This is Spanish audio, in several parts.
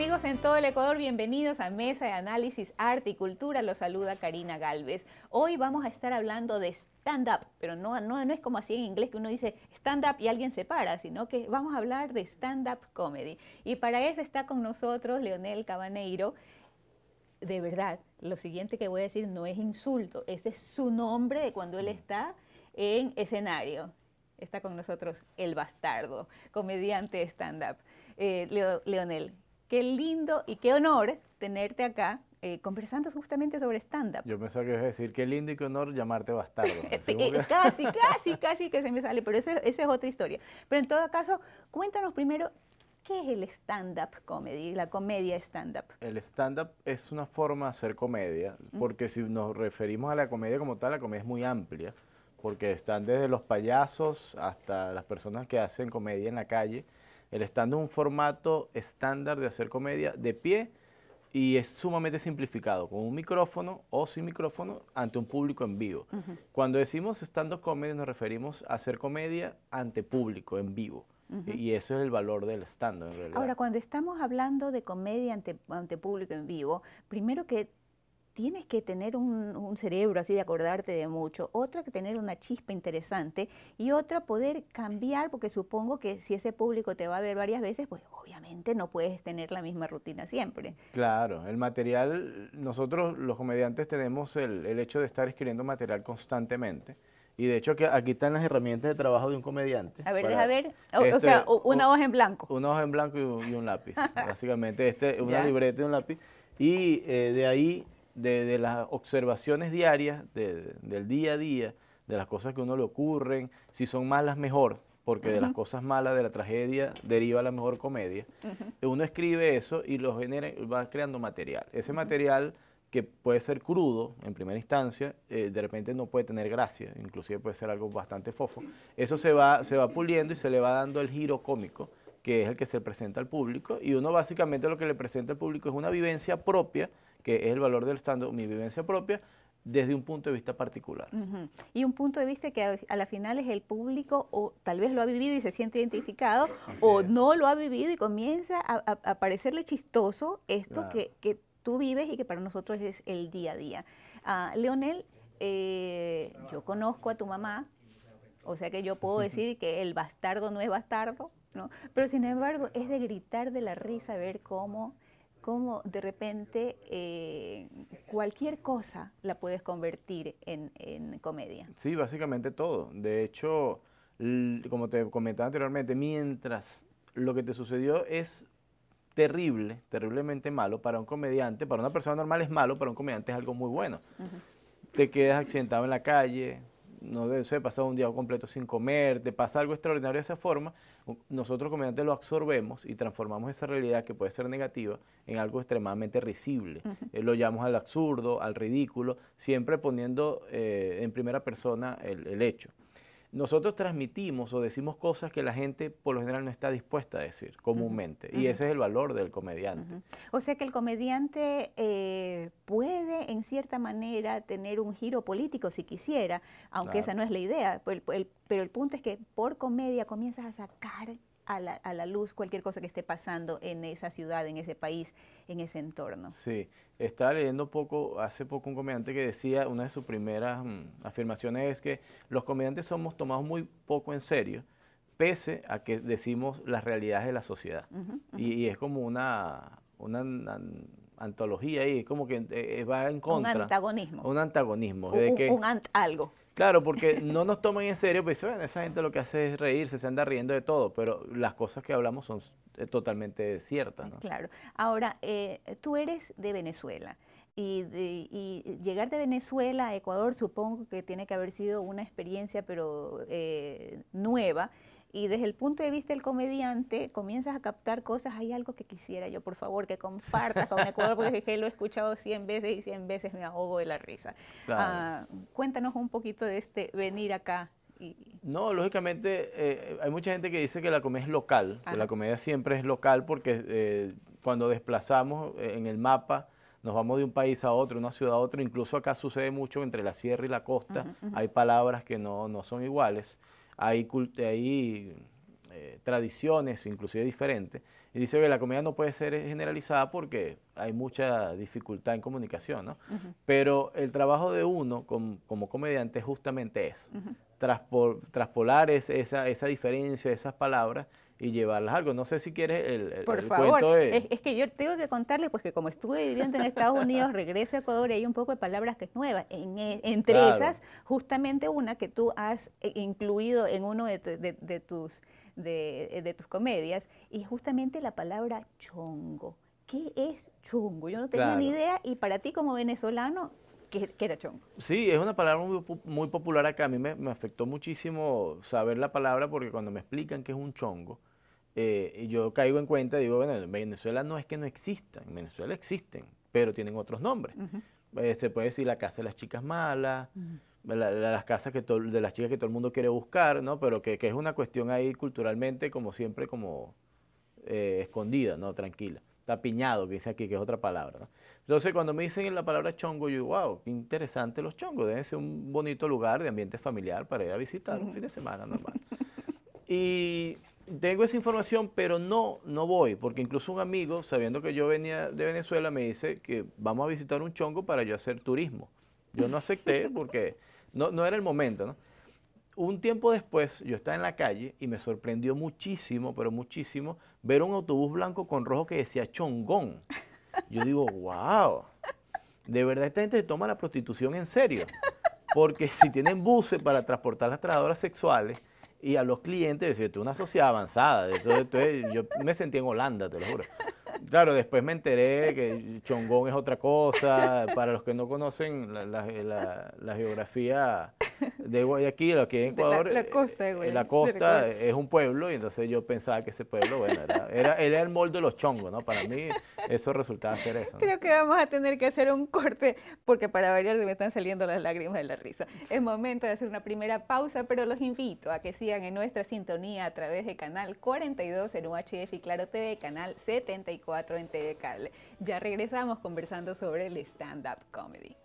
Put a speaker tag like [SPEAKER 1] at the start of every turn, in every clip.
[SPEAKER 1] amigos en todo el Ecuador, bienvenidos a Mesa de Análisis Arte y Cultura. Los saluda Karina Galvez. Hoy vamos a estar hablando de stand-up, pero no, no, es como así en inglés que uno dice stand-up y alguien se para, sino que vamos a hablar de stand-up comedy. Y para eso está con nosotros Leonel Cabaneiro. De verdad, lo siguiente que voy a decir no es insulto, ese es su nombre de cuando él mm. está en escenario. Está con nosotros el bastardo, comediante stand-up. Eh, Leonel, Qué lindo y qué honor tenerte acá eh, conversando justamente sobre stand-up.
[SPEAKER 2] Yo pensaba que ibas a decir, qué lindo y qué honor llamarte bastardo.
[SPEAKER 1] casi, casi, casi que se me sale, pero esa, es otra historia. Pero en todo caso, cuéntanos primero, ¿qué es el stand-up comedy, la comedia stand-up?
[SPEAKER 2] El stand-up es una forma de hacer comedia, porque si nos referimos a la comedia como tal, la comedia es muy amplia, porque están desde los payasos hasta las personas que hacen comedia en la calle, el stand es un formato estándar de hacer comedia de pie y es sumamente simplificado, con un micrófono o sin micrófono ante un público en vivo. Cuando decimos stand-up comedy nos referimos a hacer comedia ante público, en vivo. Y eso es el valor del stand en realidad. Ahora,
[SPEAKER 1] cuando estamos hablando de comedia ante, ante público en vivo, primero que tienes que tener un, cerebro así de acordarte de mucho, otra que tener una chispa interesante y otra poder cambiar, porque supongo que si ese público te va a ver varias veces, pues obviamente no puedes tener la misma rutina siempre.
[SPEAKER 2] Claro, el material, nosotros los comediantes tenemos el, hecho de estar escribiendo material constantemente. Y de hecho que aquí están las herramientas de trabajo de un comediante. A ver, déjame ver.
[SPEAKER 1] O, este, sea, una hoja en blanco.
[SPEAKER 2] Una hoja en blanco y un, lápiz. Básicamente, este, una libreta y un lápiz. Y eh, de ahí de, las observaciones diarias, del día a día, de las cosas que a uno le ocurren, si son malas, mejor, porque de las cosas malas, de la tragedia, deriva la mejor comedia. Uno escribe eso y lo va creando material. Ese material que puede ser crudo en primera instancia, eh, de repente no puede tener gracia, inclusive puede ser algo bastante fofo. Eso se va, se va puliendo y se le va dando el giro cómico, que es el que se presenta al público, y uno básicamente lo que le presenta al público es una vivencia propia, que es el valor del stand mi vivencia propia, desde un punto de vista particular.
[SPEAKER 1] Y un punto de vista que a, la final es el público o tal vez lo ha vivido y se siente identificado o no lo ha vivido y comienza a, parecerle chistoso esto que, tú vives y que para nosotros es el día a día. Ah, Leonel, eh, yo conozco a tu mamá, o sea que yo puedo decir que el bastardo no es bastardo, ¿no? pero sin embargo es de gritar de la risa ver cómo cómo de repente eh, cualquier cosa la puedes convertir en, comedia.
[SPEAKER 2] Sí, básicamente todo. De hecho, como te comentaba anteriormente, mientras lo que te sucedió es terrible, terriblemente malo para un comediante, para una persona normal es malo, para un comediante es algo muy bueno. Te quedas accidentado en la calle, no se pasado un día completo sin comer, te pasa algo extraordinario de esa forma, nosotros como lo absorbemos y transformamos esa realidad que puede ser negativa en algo extremadamente risible. Eh, lo llamamos al absurdo, al ridículo, siempre poniendo eh, en primera persona el hecho nosotros transmitimos o decimos cosas que la gente por lo general no está dispuesta a decir comúnmente. Y ese es el valor del comediante.
[SPEAKER 1] O sea que el comediante eh, puede en cierta manera tener un giro político si quisiera, aunque esa no es la idea. Pero el, pero el punto es que por comedia comienzas a sacar a la, luz cualquier cosa que esté pasando en esa ciudad, en ese país, en ese entorno.
[SPEAKER 2] Sí, estaba leyendo poco, hace poco un comediante que decía, una de sus primeras mm, afirmaciones es que los comediantes somos tomados muy poco en serio, pese a que decimos las realidades de la sociedad. Y, es como una antología ahí, como que eh, eh, va en contra. Un
[SPEAKER 1] antagonismo. Un
[SPEAKER 2] antagonismo. Un, algo. Claro, porque no nos toman en serio, pues esa gente lo que hace es reírse, se anda riendo de todo, pero las cosas que hablamos son eh, totalmente
[SPEAKER 1] ciertas. Claro. Ahora, tú eres de Venezuela y, llegar de Venezuela a Ecuador supongo que tiene que haber sido una experiencia, pero eh, nueva y desde el punto de vista del comediante comienzas a captar cosas, hay algo que quisiera yo, por favor, que compartas con Ecuador, porque lo he escuchado 100 veces y 100 veces me ahogo de la risa. Ah, cuéntanos un poquito de este venir acá.
[SPEAKER 2] No, lógicamente eh, hay mucha gente que dice que la comedia es local, la comedia siempre es local porque eh, cuando desplazamos eh, en el mapa nos vamos de un país a otro, una ciudad a otra, incluso acá sucede mucho entre la sierra y la costa, hay palabras que no, no son iguales hay, eh, tradiciones inclusive diferentes. Y dice que la comedia no puede ser generalizada porque hay mucha dificultad en comunicación, ¿no? Pero el trabajo de uno como comediante justamente es traspolar esa, esa diferencia, esas palabras y llevarlas algo. No sé si quieres el, el, Por favor. es,
[SPEAKER 1] que yo tengo que contarles, pues que como estuve viviendo en Estados Unidos, regreso a Ecuador y hay un poco de palabras que es nuevas eh, entre esas, justamente una que tú has eh, incluido en uno de, tus, eh, de, tus comedias, y justamente la palabra chongo. ¿Qué es chongo? Yo no tenía ni idea y para ti como venezolano chongo?
[SPEAKER 2] Sí, es una palabra muy, popular acá. A mí me, afectó muchísimo saber la palabra porque cuando me explican que es un chongo, eh, yo caigo en cuenta, y digo, bueno, en Venezuela no es que no exista. en Venezuela existen, pero tienen otros nombres. Eh, se puede decir la casa de las chicas malas, la, las casas que de las chicas que todo el mundo quiere buscar, ¿no? Pero que, es una cuestión ahí culturalmente, como siempre, como eh, escondida, ¿no? Tranquila. Tapiñado, que dice aquí, que es otra palabra, entonces, cuando me dicen la palabra chongo, yo digo, wow, qué interesante los chongos. Deben ser un bonito lugar de ambiente familiar para ir a visitar un fin de semana normal. y tengo esa información, pero no, no voy, porque incluso un amigo, sabiendo que yo venía de Venezuela, me dice que vamos a visitar un chongo para yo hacer turismo. Yo no acepté porque no, no era el momento, Un tiempo después, yo estaba en la calle y me sorprendió muchísimo, pero muchísimo, ver un autobús blanco con rojo que decía chongón. Yo digo, wow, de verdad esta gente se toma la prostitución en serio. Porque si tienen buses para transportar las trabajadoras sexuales y a los clientes, es una sociedad avanzada. Entonces, yo me sentí en Holanda, te lo juro. Claro, después me enteré que chongón es otra cosa. Para los que no conocen la, la, la geografía de Guayaquil, aquí en Ecuador. la, eh,
[SPEAKER 1] costa eh, La costa es
[SPEAKER 2] un pueblo, y entonces yo pensaba que ese pueblo, bueno, era, el molde de los chongos, ¿no? Para mí eso resultaba ser eso.
[SPEAKER 1] Creo que vamos a tener que hacer un corte, porque para variar me están saliendo las lágrimas de la risa. Es momento de hacer una primera pausa, pero los invito a que sigan en nuestra sintonía a través de Canal 42 en UHF y Claro TV, Canal 74 en TV Cable. Ya regresamos conversando sobre el stand-up comedy.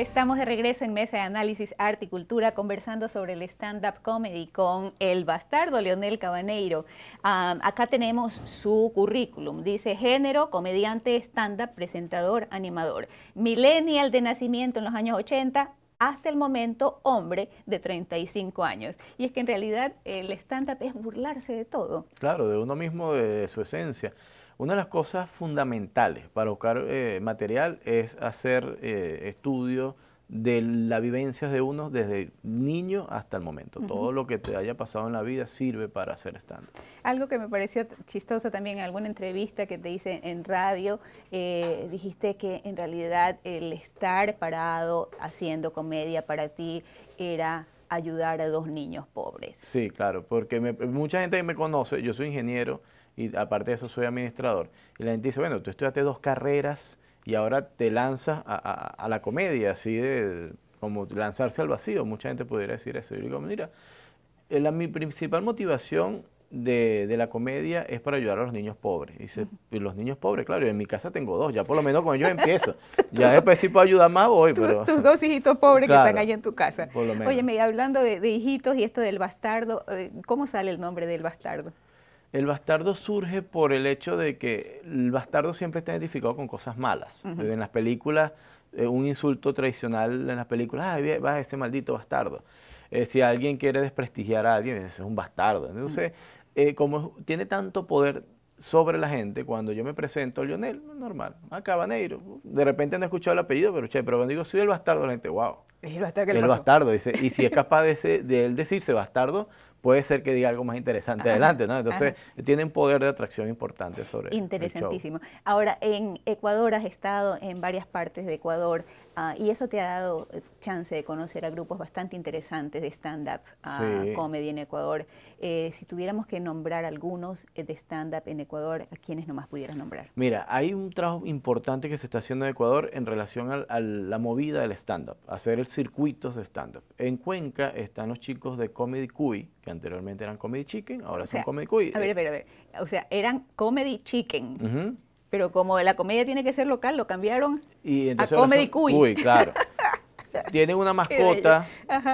[SPEAKER 1] Estamos de regreso en Mesa de Análisis Arte y Cultura conversando sobre el stand-up comedy con el bastardo Leonel Cabaneiro. acá tenemos su currículum. Dice género, comediante, stand-up, presentador, animador. Millennial de nacimiento en los años 80, hasta el momento hombre de 35 años. Y es que en realidad el stand-up es burlarse de todo.
[SPEAKER 2] Claro, de uno mismo, de su esencia. Una de las cosas fundamentales para buscar eh, material es hacer eh, estudio estudios de las vivencias de uno desde niño hasta el momento. Todo lo que te haya pasado en la vida sirve para hacer stand.
[SPEAKER 1] Algo que me pareció chistoso también en alguna entrevista que te hice en radio, eh, dijiste que en realidad el estar parado haciendo comedia para ti era ayudar a dos niños pobres.
[SPEAKER 2] Sí, claro, porque mucha gente me conoce, yo soy ingeniero, y aparte de eso soy administrador. Y la gente dice, bueno, tú estudiaste dos carreras y ahora te lanzas a, la comedia, así de como lanzarse al vacío. Mucha gente pudiera decir eso. Yo digo, mira, eh, la, mi principal motivación de, la comedia es para ayudar a los niños pobres. Dice, los niños pobres, claro, en mi casa tengo dos, ya por lo menos con ellos empiezo. ya después si puedo ayudar más voy, pero... Tus
[SPEAKER 1] dos hijitos pobres que están ahí en tu casa.
[SPEAKER 2] Oye, me
[SPEAKER 1] hablando de, hijitos y esto del bastardo, eh, ¿cómo sale el nombre del bastardo?
[SPEAKER 2] El bastardo surge por el hecho de que el bastardo siempre está identificado con cosas malas. En las películas, eh, un insulto tradicional en las películas, ¡ay, va ese maldito bastardo. Eh, si alguien quiere desprestigiar a alguien, es un bastardo. Entonces, eh, como tiene tanto poder sobre la gente, cuando yo me presento, Lionel, normal, a negro. de repente no he escuchado el apellido, pero che, pero cuando digo soy el bastardo, la gente, wow. el bastardo dice. Y si es capaz de, de él decirse bastardo, puede ser que diga algo más interesante adelante, ¿no? Entonces, tiene un poder de atracción importante sobre Interesantísimo.
[SPEAKER 1] Ahora, en Ecuador has estado en varias partes de Ecuador ah, y eso te ha dado eh, chance de conocer a grupos bastante interesantes de stand-up ah, comedy en Ecuador. Eh, si tuviéramos que nombrar algunos eh, de stand-up en Ecuador, ¿a quiénes nomás pudieras nombrar?
[SPEAKER 2] Mira, hay un trabajo importante que se está haciendo en Ecuador en relación al, a la movida del stand-up, hacer el circuitos de stand-up. En Cuenca están los chicos de Comedy Cuy, que anteriormente eran Comedy Chicken, ahora son Comedy Cuy. Eh. A ver, a
[SPEAKER 1] ver, O sea, eran Comedy Chicken. Pero como la comedia tiene que ser local, lo cambiaron
[SPEAKER 2] y entonces a Comedy Cuy. claro. Tienen una mascota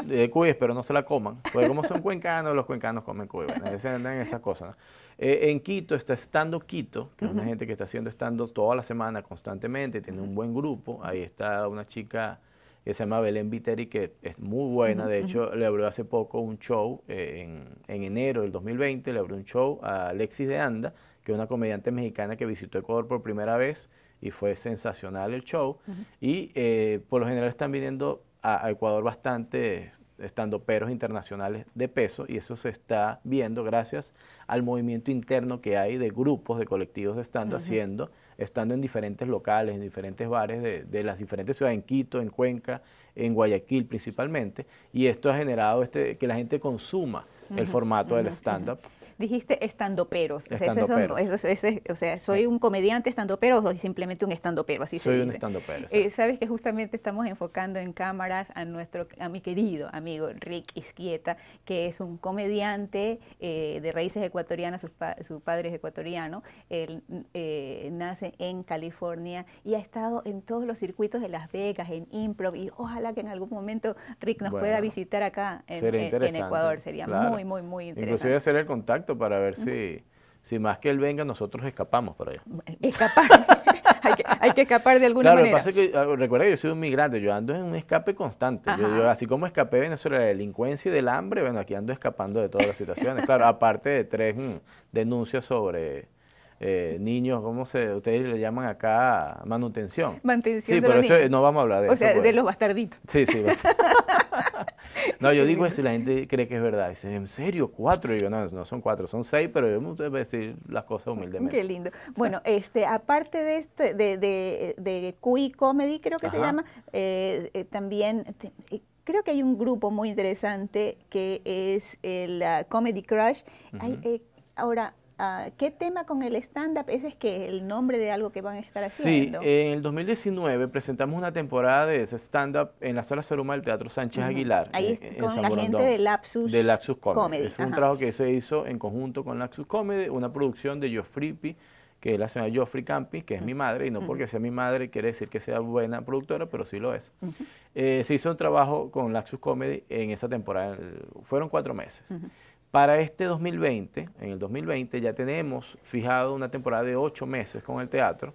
[SPEAKER 2] de cuyes, pero no se la coman. Porque como son cuencanos, los cuencanos comen cuy. Bueno, esas cosas. ¿no? Eh, en Quito está estando Quito, que es una gente que está haciendo estando toda la semana constantemente, tiene un buen grupo. Ahí está una chica que se llama Belén Viteri, que es muy buena. de hecho, le abrió hace poco un show eh, en, en, enero del 2020, le abrió un show a Alexis de Anda, que es una comediante mexicana que visitó Ecuador por primera vez y fue sensacional el show. Y eh, por lo general están viniendo a, Ecuador bastante estando peros internacionales de peso y eso se está viendo gracias al movimiento interno que hay de grupos, de colectivos de estando haciendo estando en diferentes locales, en diferentes bares de, las diferentes ciudades, en Quito, en Cuenca, en Guayaquil principalmente, y esto ha generado este, que la gente consuma el formato del stand-up
[SPEAKER 1] dijiste estando peros O, sea, soy un comediante peros o soy simplemente un pero así soy se un estando Eh, Sabes que justamente estamos enfocando en cámaras a nuestro, a mi querido amigo Rick Isquieta, que es un comediante eh, de raíces ecuatorianas, su, padre es ecuatoriano, él eh, nace en California y ha estado en todos los circuitos de Las Vegas, en improv, y ojalá que en algún momento Rick nos pueda visitar acá en, Ecuador, sería muy, muy, muy interesante. Inclusive
[SPEAKER 2] hacer el contacto para ver si, si más que él venga, nosotros escapamos por allá. Escapar.
[SPEAKER 1] hay, que, escapar de alguna manera. Claro,
[SPEAKER 2] lo que que, ah, recuerda que yo soy un migrante, yo ando en un escape constante. Yo, así como escapé de Venezuela la delincuencia y del hambre, bueno, aquí ando escapando de todas las situaciones. claro, aparte de tres mm, denuncias sobre... Eh, niños, ¿cómo se, ustedes le llaman acá? Manutención.
[SPEAKER 1] Sí, pero eso, no vamos
[SPEAKER 2] a hablar de eso. O sea, de pues. los bastarditos. Sí, sí. No, yo digo eso y la gente cree que es verdad. Dice, ¿en serio? ¿Cuatro? Y yo, no, no son cuatro, son seis, pero yo voy decir las cosas humildemente. Qué
[SPEAKER 1] lindo. Bueno, este, aparte de este, de, de, de QI Comedy, creo que se llama, eh, eh, también eh, creo que hay un grupo muy interesante que es el Comedy Crush. ahora, Ah, ¿Qué tema con el stand-up? Ese es que el nombre de algo que van a estar haciendo. Sí,
[SPEAKER 2] en el 2019 presentamos una temporada de ese stand-up en la Sala Saluma del Teatro Sánchez Aguilar. Ahí eh, con la gente de Lapsus, Comedy. Es un trabajo que se hizo en conjunto con LaXus Comedy, una producción de Geoffrey que es la señora Geoffrey Campi, que es mi madre, y no porque sea mi madre quiere decir que sea buena productora, pero sí lo es. Eh, se hizo un trabajo con LaXus Comedy en esa temporada. Fueron cuatro meses. Para este 2020, en el 2020 ya tenemos fijado una temporada de ocho meses con el teatro.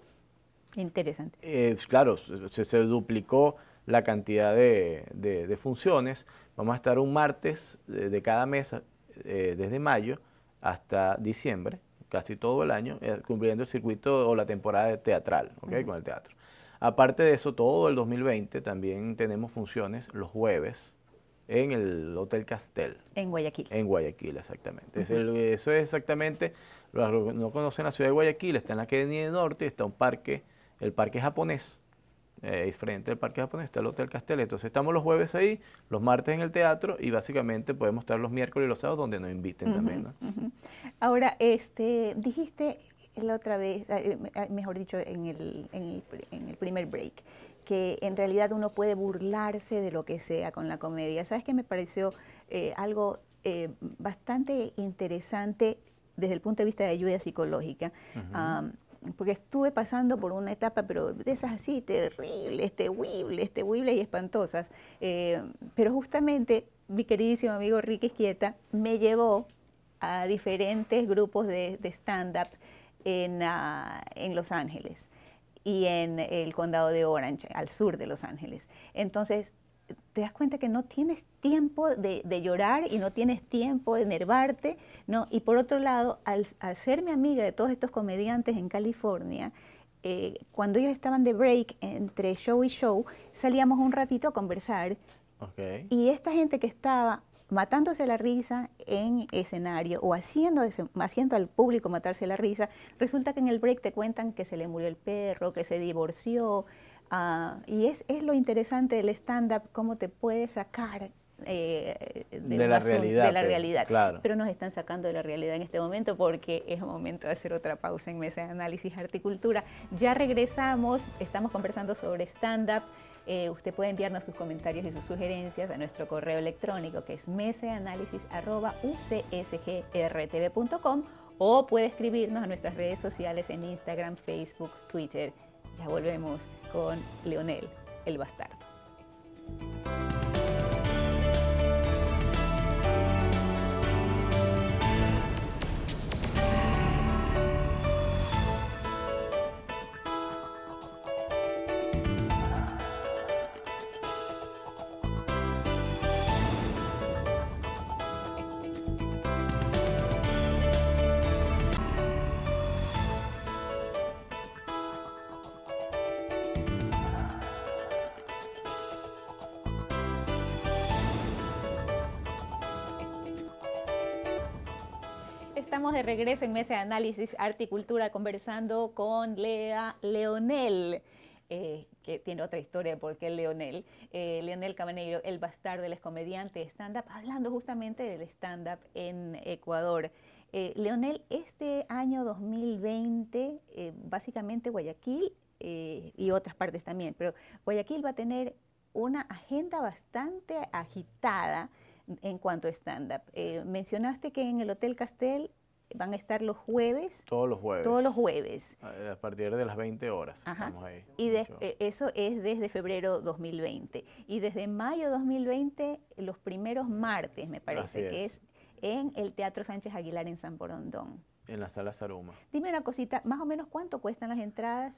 [SPEAKER 1] Interesante.
[SPEAKER 2] Eh, claro, se, duplicó la cantidad de, funciones. Vamos a estar un martes de, cada mes eh, desde mayo hasta diciembre, casi todo el año, eh, cumpliendo el circuito o la temporada teatral, ¿okay? Con el teatro. Aparte de eso, todo el 2020 también tenemos funciones los jueves en el Hotel Castel. En Guayaquil. En Guayaquil, exactamente. eso es exactamente, los que no conocen la ciudad de Guayaquil, está en la calle Norte, está un parque, el parque japonés, eh, frente al parque japonés está el Hotel Castel. Entonces estamos los jueves ahí, los martes en el teatro y básicamente podemos estar los miércoles y los sábados donde nos inviten también.
[SPEAKER 1] Ahora, este, dijiste la otra vez, mejor dicho, en el, en el primer break, que en realidad uno puede burlarse de lo que sea con la comedia. ¿Sabes qué me pareció eh, algo eh, bastante interesante desde el punto de vista de ayuda psicológica? porque estuve pasando por una etapa, pero de esas así, terribles, terribles, terribles y espantosas. Eh, pero justamente mi queridísimo amigo Ricky Esquieta me llevó a diferentes grupos de, stand-up en, ah, en Los Ángeles y en el condado de Orange, al sur de Los Ángeles. Entonces, te das cuenta que no tienes tiempo de, llorar y no tienes tiempo de enervarte, ¿no? Y por otro lado, al, ser mi amiga de todos estos comediantes en California, eh, cuando ellos estaban de break entre show y show, salíamos un ratito a conversar. Y esta gente que estaba matándose la risa en escenario o haciendo, haciendo al público matarse la risa, resulta que en el break te cuentan que se le murió el perro, que se divorció. Ah, y es, es lo interesante del stand-up, cómo te puede sacar eh, de, la realidad, pues, pero, nos están sacando de la realidad en este momento porque es momento de hacer otra pausa en Mesa de Análisis Articultura. Ya regresamos, estamos conversando sobre stand-up. Eh, usted puede enviarnos sus comentarios y sus sugerencias a nuestro correo electrónico que es meseanálisis.ucsgrtv.com o puede escribirnos a nuestras redes sociales en Instagram, Facebook, Twitter. Ya volvemos con Leonel, el bastardo. Estamos de regreso en Mesa de Análisis Arte y Cultura conversando con Lea Leonel. Eh, que tiene otra historia porque Leonel, eh, Leonel Cabaneiro, el bastardo, del excomediante comediante stand-up, hablando justamente del stand-up en Ecuador. Eh, Leonel, este año 2020, básicamente Guayaquil eh, y otras partes también, pero Guayaquil va a tener una agenda bastante agitada en cuanto a stand-up. Eh, mencionaste que en el Hotel Castel van a estar los jueves. Todos
[SPEAKER 2] los jueves. Todos los jueves. A partir de las 20 horas. ahí.
[SPEAKER 1] Y eh, eso es desde febrero 2020. Y desde mayo 2020, los primeros martes, me parece, que es en el Teatro Sánchez Aguilar en San Borondón.
[SPEAKER 2] En la sala Saruma.
[SPEAKER 1] Dime una cosita, más o menos cuánto cuestan las entradas.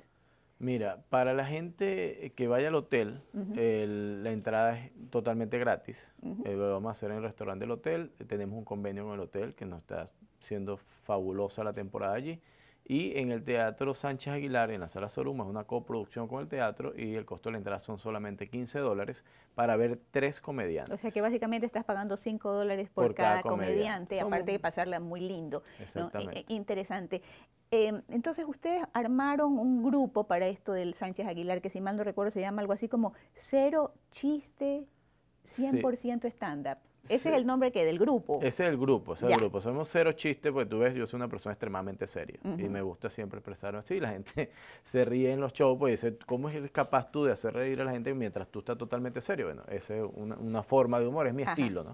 [SPEAKER 2] Mira, para la gente que vaya al hotel, la entrada es totalmente gratis. Eh, lo vamos a hacer en el restaurante del hotel. Eh, tenemos un convenio con el hotel que nos está siendo fabulosa la temporada allí. Y en el Teatro Sánchez Aguilar, en la Sala Soruma, es una coproducción con el teatro y el costo de la entrada son solamente 15 dólares para ver tres comediantes.
[SPEAKER 1] O sea que básicamente estás pagando 5 dólares por, cada, comediante, aparte de pasarla muy lindo. E, Exactamente. E, interesante. Em, entonces ustedes armaron un grupo para esto del Sánchez Aguilar, que si mal no recuerdo se llama algo así como Cero Chiste 100% Stand-up. Ese es el nombre que del grupo. Ese
[SPEAKER 2] es el grupo, ese es el grupo. Somos cero chiste, porque tú ves, yo soy una persona extremadamente seria y me gusta siempre expresarme así. La gente se ríe en los shows, pues dice, ¿cómo es capaz tú de hacer reír a la gente mientras tú estás totalmente serio? Bueno, esa es una, forma de humor, es mi estilo, ¿no?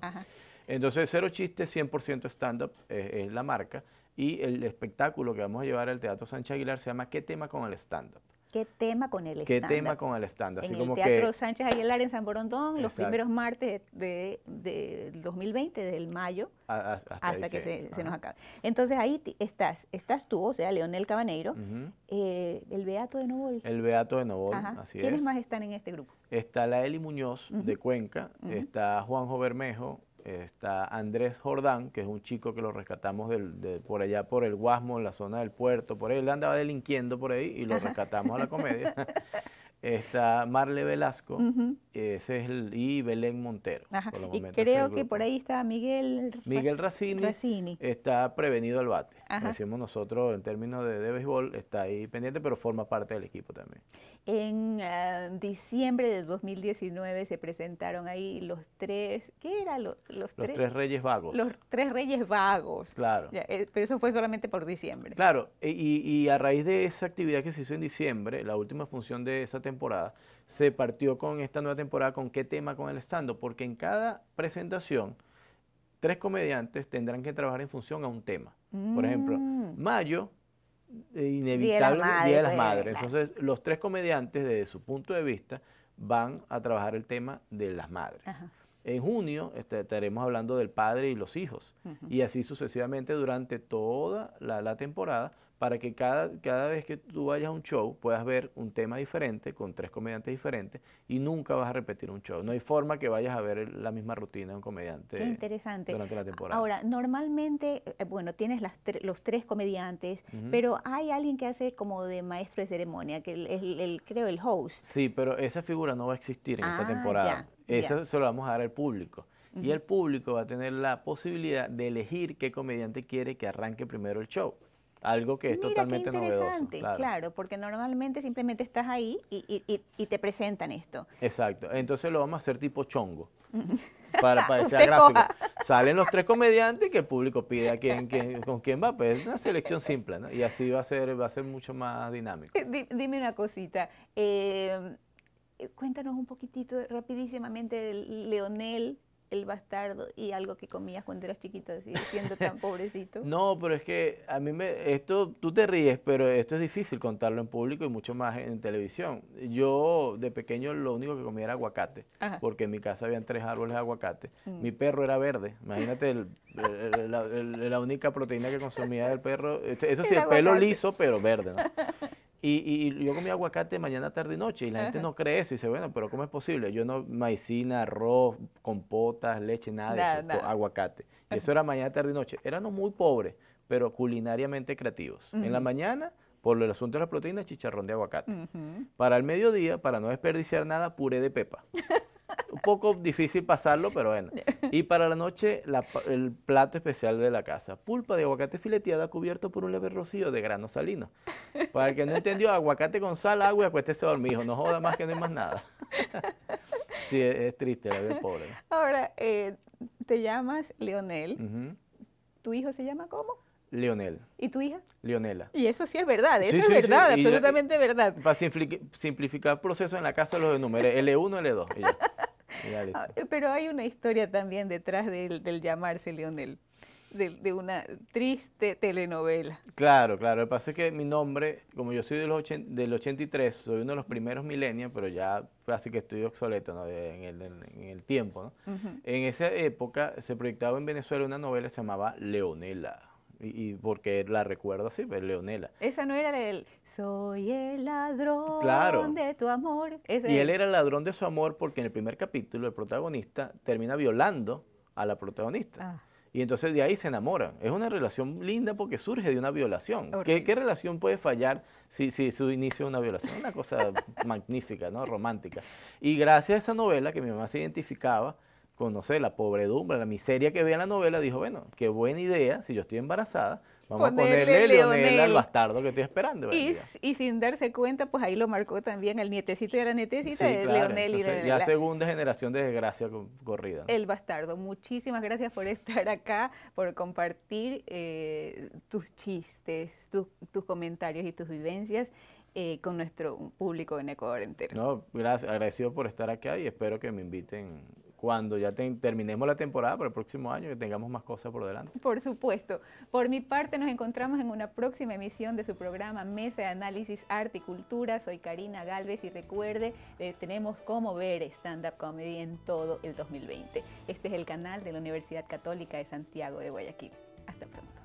[SPEAKER 2] Entonces, cero chiste, 100% stand-up eh, es la marca. Y el espectáculo que vamos a llevar al Teatro Sánchez Aguilar se llama ¿Qué tema con el stand
[SPEAKER 1] ¿Qué tema con el stand ¿Qué tema con
[SPEAKER 2] el stand En el Teatro
[SPEAKER 1] Sánchez Aguilar en San Borondón, los primeros martes de, de 2020, del mayo,
[SPEAKER 2] hasta, que se, nos acabe.
[SPEAKER 1] Entonces ahí estás, estás tú, o sea, Leonel Cabaneiro, eh, el Beato de Novol.
[SPEAKER 2] El Beato de Novol, así es. ¿Quiénes más
[SPEAKER 1] están en este grupo?
[SPEAKER 2] Está la Eli Muñoz de Cuenca, está Juanjo Bermejo, está Andrés Jordán, que es un chico que lo rescatamos del, por allá por el Guasmo, en la zona del puerto, por ahí, él andaba delinquiendo por ahí y lo rescatamos a la comedia. está Marle Velasco, ese es el, y Belén Montero. y creo que por
[SPEAKER 1] ahí está Miguel Miguel Racini,
[SPEAKER 2] está prevenido al bate. Decimos nosotros en términos de, de béisbol, está ahí pendiente, pero forma parte del equipo también.
[SPEAKER 1] En ah, diciembre del 2019 se presentaron ahí los tres, ¿qué eran los, los, los tres,
[SPEAKER 2] reyes vagos? Los
[SPEAKER 1] tres reyes vagos. Claro. Eh, pero eso fue solamente por diciembre.
[SPEAKER 2] Claro, e, y, a raíz de esa actividad que se hizo en diciembre, la última función de esa temporada, se partió con esta nueva temporada, con qué tema, con el stand porque en cada presentación tres comediantes tendrán que trabajar en función a un tema. Por ejemplo, mm. mayo eh, inevitable de, las pues, Madres. Entonces, los tres comediantes, desde su punto de vista, van a trabajar el tema de las madres. En junio este, estaremos hablando del padre y los hijos. Y así sucesivamente durante toda la temporada para que cada, cada vez que tú vayas a un show puedas ver un tema diferente con tres comediantes diferentes y nunca vas a repetir un show. No hay forma que vayas a ver la misma rutina de un comediante interesante. durante la temporada. Ahora,
[SPEAKER 1] normalmente, eh, bueno, tienes los tres comediantes, pero hay alguien que hace como de maestro de ceremonia, que es el, el, creo el host.
[SPEAKER 2] Sí, pero esa figura no va a existir en esta ah, temporada. Eso se lo vamos a dar al público y el público va a tener la posibilidad de elegir qué comediante quiere que arranque primero el show algo que es totalmente qué novedoso. Claro.
[SPEAKER 1] porque normalmente simplemente estás ahí y, te presentan esto.
[SPEAKER 2] Exacto, entonces lo vamos a hacer tipo chongo.
[SPEAKER 1] para, para sea gráfico.
[SPEAKER 2] Salen los tres comediantes que el público pide a quién, con quién va, pues es una selección simple, ¿no? Y así va a ser, va a ser mucho más dinámico.
[SPEAKER 1] Dime una cosita. Eh, eh, cuéntanos un poquitito rapidísimamente de Leonel el bastardo y algo que comías cuando eras chiquito, así, siendo tan pobrecito.
[SPEAKER 2] No, pero es que a mí me, esto, tú te ríes, pero esto es difícil contarlo en público y mucho más en televisión. Yo de pequeño lo único que comía era aguacate, porque en mi casa habían tres árboles de aguacate. Mm. Mi perro era verde, imagínate la, única proteína que consumía el perro. Este, eso sí, el, el pelo liso, pero verde, ¿no? Y, yo comí aguacate mañana, tarde y noche. Y la gente no cree eso. Y dice, bueno, pero ¿cómo es posible? Yo no, maicina, arroz, compotas, leche, nada de eso. Aguacate. Y eso era mañana, tarde y noche. Éramos muy pobres, pero culinariamente creativos. En la mañana, por el asunto de las proteínas, chicharrón de aguacate. Para el mediodía, para no desperdiciar nada, puré de pepa. Un poco difícil pasarlo, pero bueno. Y para la noche, el plato especial de la casa. Pulpa de aguacate fileteada cubierto por un leve rocío de grano salino. Para el que no entendió, aguacate con sal, agua y acuéstese a No joda más que no hay más nada. sí, es, triste la vida pobre.
[SPEAKER 1] Ahora, eh, te llamas Leonel. ¿Tu hijo se llama cómo? Leonel. ¿Y tu hija?
[SPEAKER 2] Leonela. Y
[SPEAKER 1] eso sí es verdad, eso es verdad, absolutamente verdad.
[SPEAKER 2] Para simplificar proceso en la casa los números. L1, L2.
[SPEAKER 1] Pero hay una historia también detrás del, llamarse Leonel, de, una triste telenovela.
[SPEAKER 2] Claro, claro, lo que pasa es que mi nombre, como yo soy del 83, soy uno de los primeros milenios, pero ya casi que estoy obsoleto en, el, tiempo. En esa época se proyectaba en Venezuela una novela que se llamaba Leonela y, porque la recuerdo así, pues, Leonela.
[SPEAKER 1] Esa no era el soy el ladrón de tu amor. y él era
[SPEAKER 2] el ladrón de su amor porque en el primer capítulo el protagonista termina violando a la protagonista. Ah. Y entonces de ahí se enamoran. Es una relación linda porque surge de una violación. ¿Qué, relación puede fallar si, si su inicio es una violación? Una cosa magnífica, ¿no? Romántica. Y gracias a esa novela que mi mamá se identificaba, Conocer pues, no sé, la pobredumbre, la miseria que ve en la novela, dijo, bueno, qué buena idea, si yo estoy embarazada, vamos a ponerle Leonel, Leonel al bastardo que estoy esperando. Y,
[SPEAKER 1] sin darse cuenta, pues ahí lo marcó también el nietecito y la nietecita de Leonel y de Ya segunda
[SPEAKER 2] generación de desgracia corrida.
[SPEAKER 1] El bastardo. Muchísimas gracias por estar acá, por compartir eh, tus chistes, tus comentarios y tus vivencias. Eh, con nuestro público en Ecuador entero.
[SPEAKER 2] No, gracias, agradecido por estar acá y espero que me inviten cuando ya terminemos la temporada para el próximo año que tengamos más cosas por delante.
[SPEAKER 1] Por supuesto. Por mi parte, nos encontramos en una próxima emisión de su programa Mesa de Análisis Arte y Cultura. Soy Karina Galvez y recuerde, eh, tenemos cómo ver stand-up comedy en todo el 2020. Este es el canal de la Universidad Católica de Santiago de Guayaquil. Hasta pronto.